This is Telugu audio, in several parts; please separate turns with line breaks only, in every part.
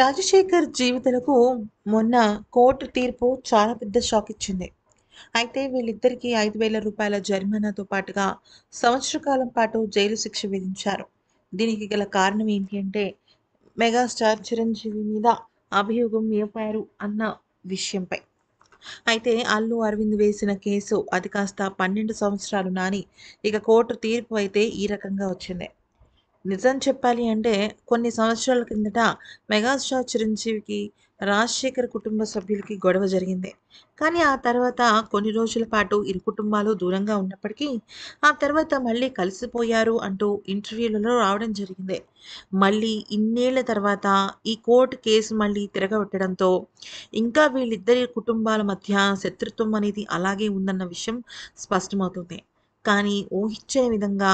రాజశేఖర్ జీవితాలకు మొన్న కోర్టు తీర్పు చాలా పెద్ద షాక్ ఇచ్చింది అయితే వీళ్ళిద్దరికీ ఐదు వేల రూపాయల జరిమానాతో పాటుగా సంవత్సర కాలం పాటు జైలు శిక్ష విధించారు దీనికి గల కారణం ఏంటి అంటే మెగాస్టార్ చిరంజీవి మీద అభియోగం మోపారు అన్న విషయంపై అయితే అల్లు అరవింద్ వేసిన కేసు అది కాస్త పన్నెండు సంవత్సరాలు నాని ఇక కోర్టు తీర్పు అయితే ఈ రకంగా వచ్చింది నిజం చెప్పాలి అంటే కొన్ని సంవత్సరాల కిందట మెగాస్టార్ చిరంజీవికి రాజశేఖర్ కుటుంబ సభ్యులకి గొడవ జరిగింది కానీ ఆ తర్వాత కొన్ని రోజుల పాటు ఇరు కుటుంబాలు దూరంగా ఉన్నప్పటికీ ఆ తర్వాత మళ్ళీ కలిసిపోయారు అంటూ ఇంటర్వ్యూలలో రావడం జరిగింది మళ్ళీ ఇన్నేళ్ల తర్వాత ఈ కోర్టు కేసు మళ్ళీ తిరగబెట్టడంతో ఇంకా వీళ్ళిద్దరి కుటుంబాల మధ్య శత్రుత్వం అనేది అలాగే ఉందన్న విషయం స్పష్టమవుతుంది కానీ ఊహించే విధంగా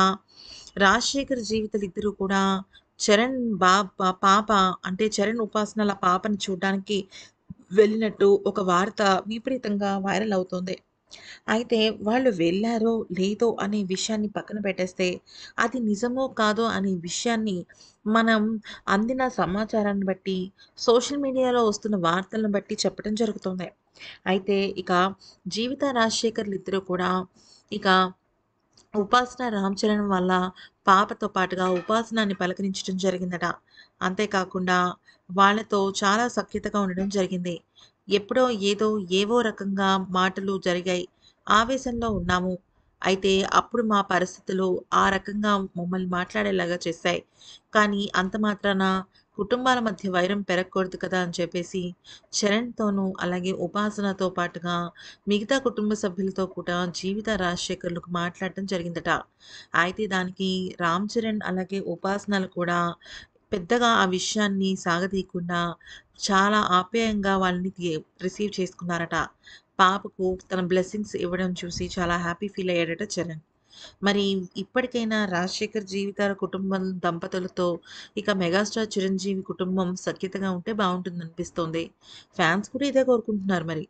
రాజశేఖర్ జీవితాలు ఇద్దరు కూడా చరణ్ బా పాప అంటే చరణ్ ఉపాసనల పాపను చూడడానికి వెళ్ళినట్టు ఒక వార్త విపరీతంగా వైరల్ అవుతోంది అయితే వాళ్ళు వెళ్ళారో లేదో అనే విషయాన్ని పక్కన పెట్టేస్తే అది నిజమో కాదో అనే విషయాన్ని మనం అందిన సమాచారాన్ని బట్టి సోషల్ మీడియాలో వస్తున్న వార్తలను బట్టి చెప్పడం జరుగుతుంది అయితే ఇక జీవిత రాజశేఖర్లు ఇద్దరు కూడా ఇక ఉపాసన రామ్చరణం వల్ల పాపతో పాటుగా ఉపాసనాన్ని పలకరించడం జరిగిందట అంతేకాకుండా వాళ్ళతో చాలా సఖ్యతగా ఉండడం జరిగింది ఎప్పుడో ఏదో ఏవో రకంగా మాటలు జరిగాయి ఆవేశంలో ఉన్నాము అయితే అప్పుడు మా పరిస్థితులు ఆ రకంగా మమ్మల్ని మాట్లాడేలాగా చేశాయి కానీ అంత మాత్రాన కుటుంబాల మధ్య వైరం పెరగకూడదు కదా అని చెప్పేసి చరణ్తోనూ అలాగే ఉపాసనతో పాటుగా మిగతా కుటుంబ సభ్యులతో కూడా జీవిత రాజశేఖర్లకు మాట్లాడటం జరిగిందట అయితే దానికి రామ్ చరణ్ అలాగే ఉపాసనలు కూడా పెద్దగా ఆ విషయాన్ని సాగదీయకుండా చాలా ఆప్యాయంగా వాళ్ళని రిసీవ్ చేసుకున్నారట పాపకు తన బ్లెస్సింగ్స్ ఇవ్వడం చూసి చాలా హ్యాపీ ఫీల్ అయ్యాడట చరణ్ మరి ఇప్పటికైనా రాజశేఖర్ జీవితాల కుటుంబం దంపతులతో ఇక మెగాస్టార్ చిరంజీవి కుటుంబం సఖ్యతగా ఉంటే బాగుంటుంది అనిపిస్తోంది ఫ్యాన్స్ కూడా ఇదే కోరుకుంటున్నారు మరి